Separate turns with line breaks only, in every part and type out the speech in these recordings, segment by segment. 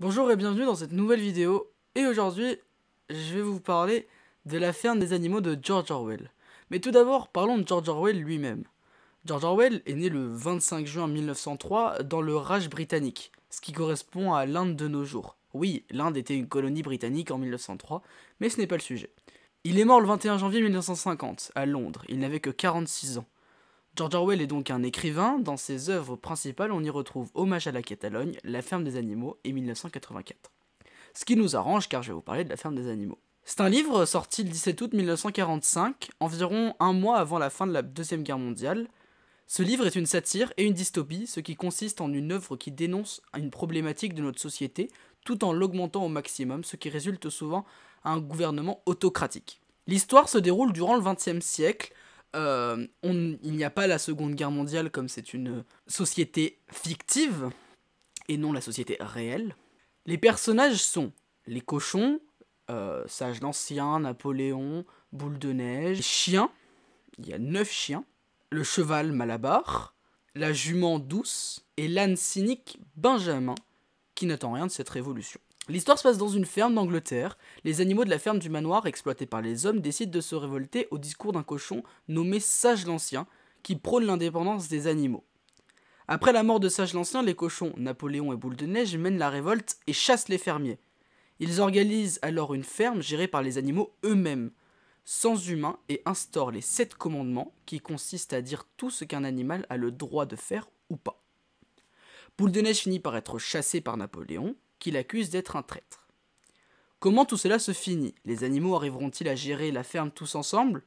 Bonjour et bienvenue dans cette nouvelle vidéo et aujourd'hui je vais vous parler de la ferme des animaux de George Orwell. Mais tout d'abord parlons de George Orwell lui-même. George Orwell est né le 25 juin 1903 dans le Raj britannique, ce qui correspond à l'Inde de nos jours. Oui, l'Inde était une colonie britannique en 1903, mais ce n'est pas le sujet. Il est mort le 21 janvier 1950 à Londres, il n'avait que 46 ans. George Orwell est donc un écrivain. Dans ses œuvres principales, on y retrouve Hommage à la Catalogne, La ferme des animaux et 1984. Ce qui nous arrange car je vais vous parler de La ferme des animaux. C'est un livre sorti le 17 août 1945, environ un mois avant la fin de la Deuxième Guerre mondiale. Ce livre est une satire et une dystopie, ce qui consiste en une œuvre qui dénonce une problématique de notre société tout en l'augmentant au maximum, ce qui résulte souvent à un gouvernement autocratique. L'histoire se déroule durant le XXe siècle, euh, il n'y a pas la Seconde Guerre mondiale comme c'est une société fictive et non la société réelle. Les personnages sont les cochons, euh, Sage l'Ancien, Napoléon, Boule de Neige, les chiens, il y a neuf chiens, le cheval Malabar, la jument douce et l'âne cynique Benjamin qui n'attend rien de cette révolution. L'histoire se passe dans une ferme d'Angleterre. Les animaux de la ferme du manoir, exploités par les hommes, décident de se révolter au discours d'un cochon nommé Sage l'Ancien, qui prône l'indépendance des animaux. Après la mort de Sage l'Ancien, les cochons, Napoléon et Boule de Neige, mènent la révolte et chassent les fermiers. Ils organisent alors une ferme gérée par les animaux eux-mêmes, sans humains, et instaurent les sept commandements, qui consistent à dire tout ce qu'un animal a le droit de faire ou pas. Boule de Neige finit par être chassé par Napoléon, qu'il accuse d'être un traître. Comment tout cela se finit Les animaux arriveront-ils à gérer la ferme tous ensemble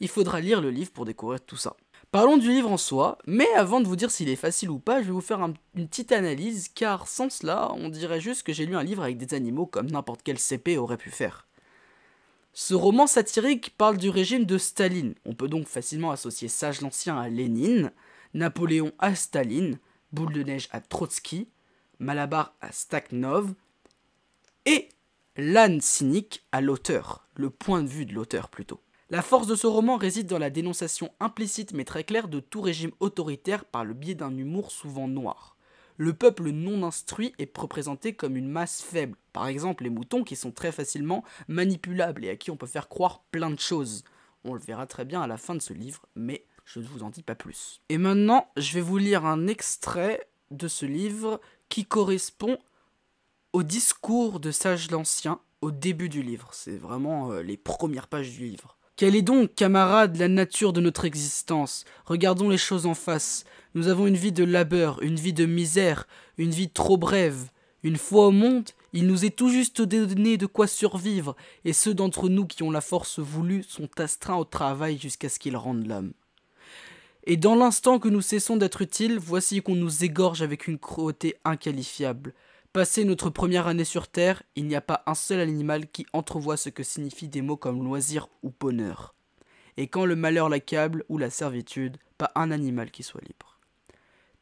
Il faudra lire le livre pour découvrir tout ça. Parlons du livre en soi, mais avant de vous dire s'il est facile ou pas, je vais vous faire une petite analyse, car sans cela, on dirait juste que j'ai lu un livre avec des animaux comme n'importe quel CP aurait pu faire. Ce roman satirique parle du régime de Staline, on peut donc facilement associer Sage l'Ancien à Lénine, Napoléon à Staline, Boule de Neige à Trotsky, Malabar à Staknov, et l'âne cynique à l'auteur, le point de vue de l'auteur plutôt. La force de ce roman réside dans la dénonciation implicite mais très claire de tout régime autoritaire par le biais d'un humour souvent noir. Le peuple non instruit est représenté comme une masse faible, par exemple les moutons qui sont très facilement manipulables et à qui on peut faire croire plein de choses. On le verra très bien à la fin de ce livre, mais je ne vous en dis pas plus. Et maintenant, je vais vous lire un extrait de ce livre qui correspond au discours de Sage l'Ancien au début du livre. C'est vraiment euh, les premières pages du livre. Quelle est donc, camarade, la nature de notre existence Regardons les choses en face. Nous avons une vie de labeur, une vie de misère, une vie trop brève. Une fois au monde, il nous est tout juste donné de quoi survivre, et ceux d'entre nous qui ont la force voulue sont astreints au travail jusqu'à ce qu'ils rendent l'homme. » Et dans l'instant que nous cessons d'être utiles, voici qu'on nous égorge avec une cruauté inqualifiable. Passé notre première année sur Terre, il n'y a pas un seul animal qui entrevoit ce que signifient des mots comme loisir ou bonheur. Et quand le malheur l'accable ou la servitude, pas un animal qui soit libre.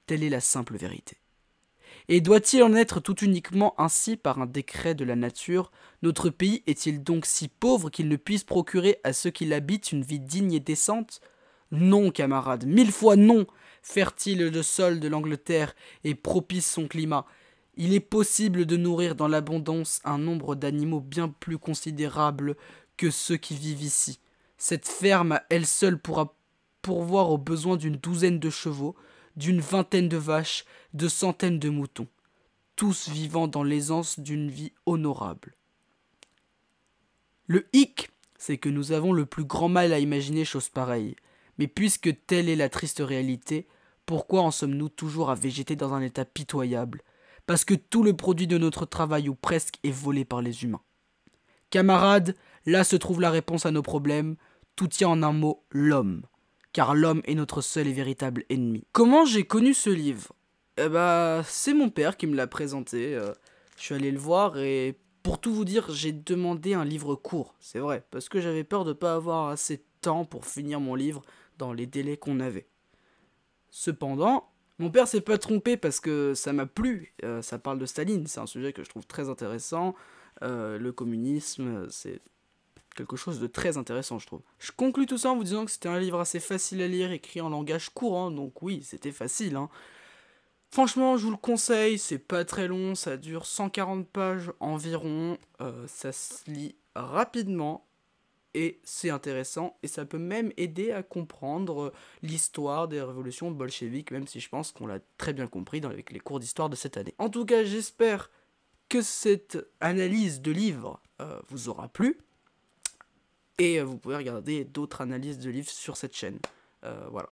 Telle est la simple vérité. Et doit-il en être tout uniquement ainsi par un décret de la nature Notre pays est-il donc si pauvre qu'il ne puisse procurer à ceux qui l'habitent une vie digne et décente non, camarades, mille fois non Fertile le sol de l'Angleterre et propice son climat, il est possible de nourrir dans l'abondance un nombre d'animaux bien plus considérable que ceux qui vivent ici. Cette ferme elle seule pourra pourvoir aux besoins d'une douzaine de chevaux, d'une vingtaine de vaches, de centaines de moutons, tous vivant dans l'aisance d'une vie honorable. Le hic, c'est que nous avons le plus grand mal à imaginer chose pareille. Mais puisque telle est la triste réalité, pourquoi en sommes-nous toujours à végéter dans un état pitoyable Parce que tout le produit de notre travail ou presque est volé par les humains. Camarades, là se trouve la réponse à nos problèmes, tout tient en un mot l'homme, car l'homme est notre seul et véritable ennemi. Comment j'ai connu ce livre Eh bah, c'est mon père qui me l'a présenté. Euh. je suis allé le voir et pour tout vous dire, j'ai demandé un livre court, c'est vrai, parce que j'avais peur de ne pas avoir assez de temps pour finir mon livre dans les délais qu'on avait. Cependant, mon père s'est pas trompé parce que ça m'a plu. Euh, ça parle de Staline, c'est un sujet que je trouve très intéressant. Euh, le communisme, euh, c'est quelque chose de très intéressant, je trouve. Je conclus tout ça en vous disant que c'était un livre assez facile à lire, écrit en langage courant, donc oui, c'était facile. Hein. Franchement, je vous le conseille, c'est pas très long, ça dure 140 pages environ, ça se lit rapidement, et c'est intéressant et ça peut même aider à comprendre euh, l'histoire des révolutions bolcheviques, même si je pense qu'on l'a très bien compris dans, avec les cours d'histoire de cette année. En tout cas, j'espère que cette analyse de livre euh, vous aura plu et euh, vous pouvez regarder d'autres analyses de livres sur cette chaîne. voilà.